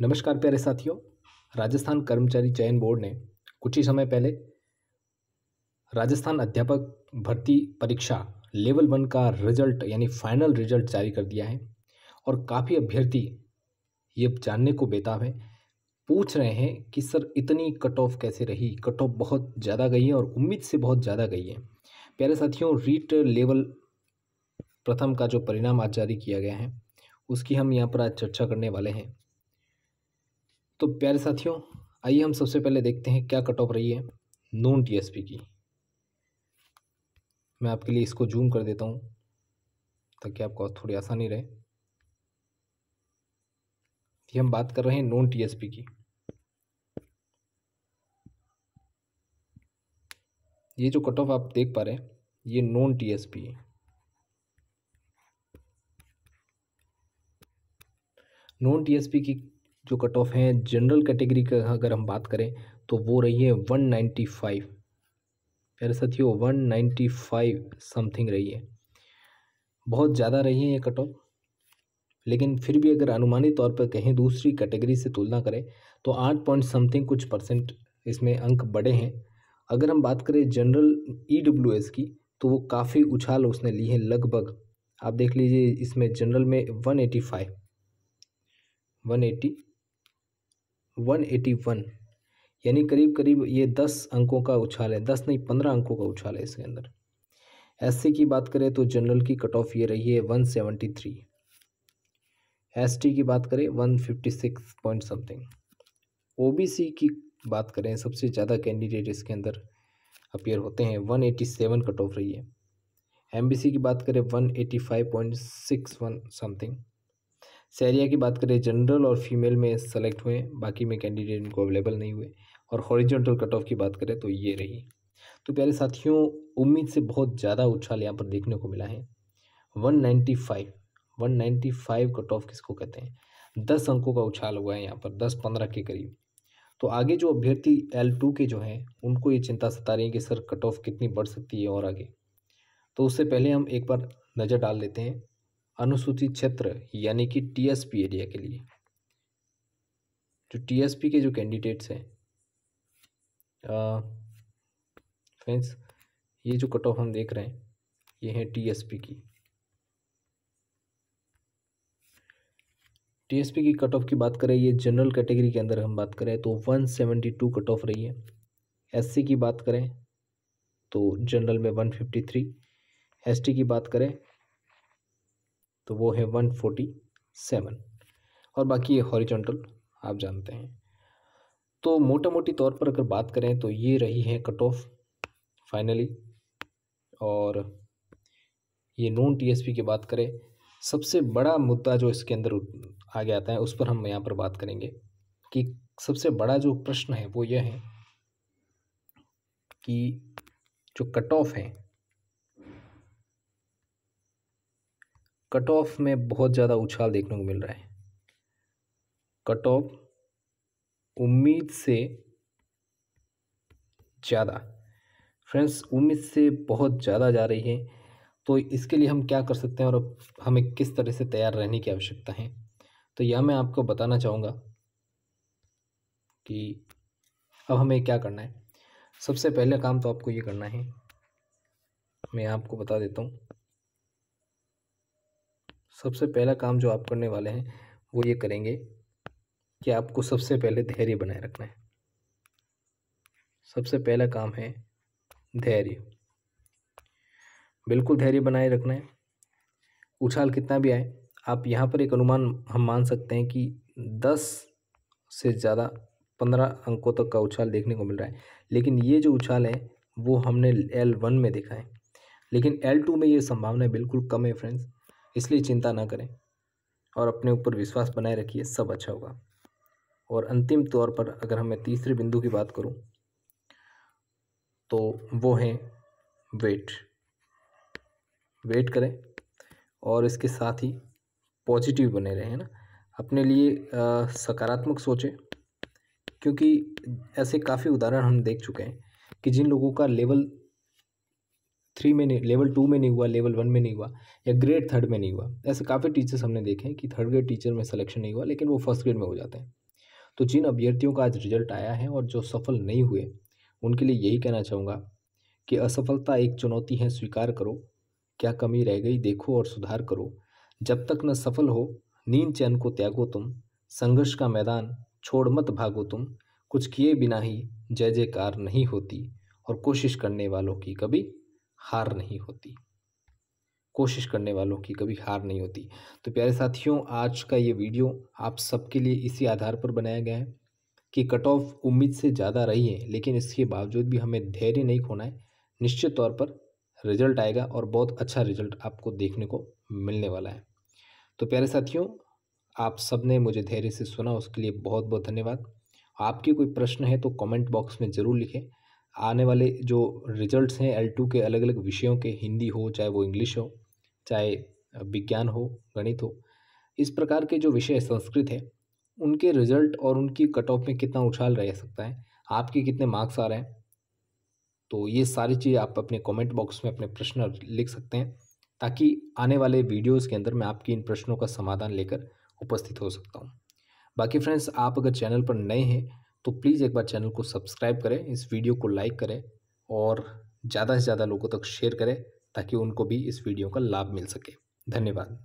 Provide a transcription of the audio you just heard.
नमस्कार प्यारे साथियों राजस्थान कर्मचारी चयन बोर्ड ने कुछ ही समय पहले राजस्थान अध्यापक भर्ती परीक्षा लेवल वन का रिजल्ट यानी फाइनल रिजल्ट जारी कर दिया है और काफ़ी अभ्यर्थी ये जानने को बेताब है पूछ रहे हैं कि सर इतनी कट ऑफ कैसे रही कट ऑफ बहुत ज़्यादा गई है और उम्मीद से बहुत ज़्यादा गई है प्यारे साथियों रीट लेवल प्रथम का जो परिणाम आज जारी किया गया है उसकी हम यहाँ पर आज चर्चा करने वाले हैं तो प्यारे साथियों आइए हम सबसे पहले देखते हैं क्या कट ऑफ रही है नॉन टीएसपी की मैं आपके लिए इसको जूम कर देता हूं ताकि आपको थोड़ी आसानी रहे कि हम बात कर रहे हैं नॉन टीएसपी की ये जो कट ऑफ आप देख पा रहे हैं ये नॉन टीएसपी है नॉन टीएसपी की जो कट ऑफ हैं जनरल कैटेगरी का अगर हम बात करें तो वो रही है वन नाइन्टी फाइव अरे साथियों वन नाइन्टी फाइव समथिंग रही है बहुत ज़्यादा रही है ये कट ऑफ लेकिन फिर भी अगर अनुमानित तौर पर कहें दूसरी कैटेगरी से तुलना करें तो आठ पॉइंट समथिंग कुछ परसेंट इसमें अंक बढ़े हैं अगर हम बात करें जनरल ई डब्ल्यू एस की तो वो काफ़ी उछाल उसने ली है लगभग आप देख लीजिए इसमें जनरल में one eighty five one eighty 181 यानी करीब करीब ये दस अंकों का उछाल है दस नहीं पंद्रह अंकों का उछाल है इसके अंदर एस की बात करें तो जनरल की कट ऑफ ये रही है वन सेवेंटी थ्री एसटी की बात करें one fifty six point something OBC की बात करें सबसे ज़्यादा कैंडिडेट इसके अंदर अपेयर होते हैं one eighty seven cut off रही है एमबीसी की बात करें one eighty five point six one something Sahariya की बात करें जनरल और फीमेल में सेलेक्ट हुए बाकी में कैंडिडेट इनको अवेलेबल नहीं हुए और हॉरिजेंटल कट ऑफ की बात करें तो ये रही तो प्यारे साथियों उम्मीद से बहुत ज़्यादा उछाल यहाँ पर देखने को मिला है 195 195 कट ऑफ किसको कहते हैं दस अंकों का उछाल हुआ है यहाँ पर दस पंद्रह के करीब तो आगे जो अभ्यर्थी एल टू के जो हैं उनको ये चिंता सता रही है कि सर कट ऑफ कितनी बढ़ सकती है और आगे तो उससे पहले हम एक बार नज़र डाल लेते हैं अनुसूचित क्षेत्र यानी कि टीएसपी एरिया के लिए जो टीएसपी के जो कैंडिडेट्स हैं फ्रेंड्स ये जो कट ऑफ हम देख रहे हैं ये है टीएसपी की टीएसपी की कट ऑफ की बात करें ये जनरल कैटेगरी के अंदर हम बात करें तो one seventy two cut off रही है एससी की बात करें तो जनरल में वन फिफ्टी थ्री एस की बात करें तो वो है वन फोर्टी सेवन और बाकी ये हॉरिजॉन्टल आप जानते हैं तो मोटा मोटी तौर पर अगर बात करें तो ये रही है कट ऑफ फाइनली और ये नॉन टीएसपी की बात करें सबसे बड़ा मुद्दा जो इसके अंदर आगे आता है उस पर हम यहाँ पर बात करेंगे कि सबसे बड़ा जो प्रश्न है वो यह है कि जो कट ऑफ है कट ऑफ में बहुत ज़्यादा उछाल देखने को मिल रहा है कट ऑफ उम्मीद से ज़्यादा फ्रेंड्स उम्मीद से बहुत ज़्यादा जा रही है तो इसके लिए हम क्या कर सकते हैं और हमें किस तरह से तैयार रहने की आवश्यकता है तो यह मैं आपको बताना चाहूँगा कि अब हमें क्या करना है सबसे पहले काम तो आपको ये करना है मैं आपको बता देता हूँ सबसे पहला काम जो आप करने वाले हैं वो ये करेंगे कि आपको सबसे पहले धैर्य बनाए रखना है सबसे पहला काम है धैर्य बिल्कुल धैर्य बनाए रखना है उछाल कितना भी आए आप यहाँ पर एक अनुमान हम मान सकते हैं कि दस से ज़्यादा पंद्रह अंकों तक का उछाल देखने को मिल रहा है लेकिन ये जो उछाल है वो हमने एल वन में देखा है लेकिन एल टू में ये संभावना बिल्कुल कम है फ्रेंड्स इसलिए चिंता ना करें और अपने ऊपर विश्वास बनाए रखिए सब अच्छा होगा और अंतिम तौर पर अगर हमें तीसरे बिंदु की बात करूं तो वो है वेट वेट करें और इसके साथ ही पॉजिटिव बने रहें है ना अपने लिए सकारात्मक सोचें क्योंकि ऐसे काफ़ी उदाहरण हम देख चुके हैं कि जिन लोगों का लेवल थ्री में नहीं लेवल टू में नहीं हुआ लेवल वन में नहीं हुआ या ग्रेड थर्ड में नहीं हुआ ऐसे काफ़ी टीचर्स हमने देखे हैं कि थर्ड ग्रेड टीचर में सिलेक्शन नहीं हुआ लेकिन वो फर्स्ट ग्रेड में हो जाते हैं तो जिन अभ्यर्थियों का आज रिजल्ट आया है और जो सफल नहीं हुए उनके लिए यही कहना चाहूँगा कि असफलता एक चुनौती है स्वीकार करो क्या कमी रह गई देखो और सुधार करो जब तक न सफल हो नींद चैन को त्यागो तुम संघर्ष का मैदान छोड़ मत भागो तुम कुछ किए बिना ही जय जयकार नहीं होती और कोशिश करने वालों की कभी हार नहीं होती कोशिश करने वालों की कभी हार नहीं होती तो प्यारे साथियों आज का ये वीडियो आप सबके लिए इसी आधार पर बनाया गया है कि कट ऑफ उम्मीद से ज़्यादा रही है लेकिन इसके बावजूद भी हमें धैर्य नहीं खोना है निश्चित तौर पर रिजल्ट आएगा और बहुत अच्छा रिजल्ट आपको देखने को मिलने वाला है तो प्यारे साथियों आप सब ने मुझे धैर्य से सुना उसके लिए बहुत बहुत धन्यवाद आपके कोई प्रश्न है तो कमेंट बॉक्स में ज़रूर लिखें आने वाले जो रिजल्ट्स हैं एल टू के अलग अलग विषयों के हिंदी हो चाहे वो इंग्लिश हो चाहे विज्ञान हो गणित हो इस प्रकार के जो विषय संस्कृत है उनके रिजल्ट और उनकी कट ऑफ में कितना उछाल रह सकता है आपके कितने मार्क्स आ रहे हैं तो ये सारी चीज़ आप अपने कमेंट बॉक्स में अपने प्रश्न लिख सकते हैं ताकि आने वाले वीडियोस के अंदर मैं आपके इन प्रश्नों का समाधान लेकर उपस्थित हो सकता हूँ बाकी फ्रेंड्स आप अगर चैनल पर नए हैं तो प्लीज़ एक बार चैनल को सब्सक्राइब करें इस वीडियो को लाइक करें और ज़्यादा से ज़्यादा लोगों तक शेयर करें ताकि उनको भी इस वीडियो का लाभ मिल सके धन्यवाद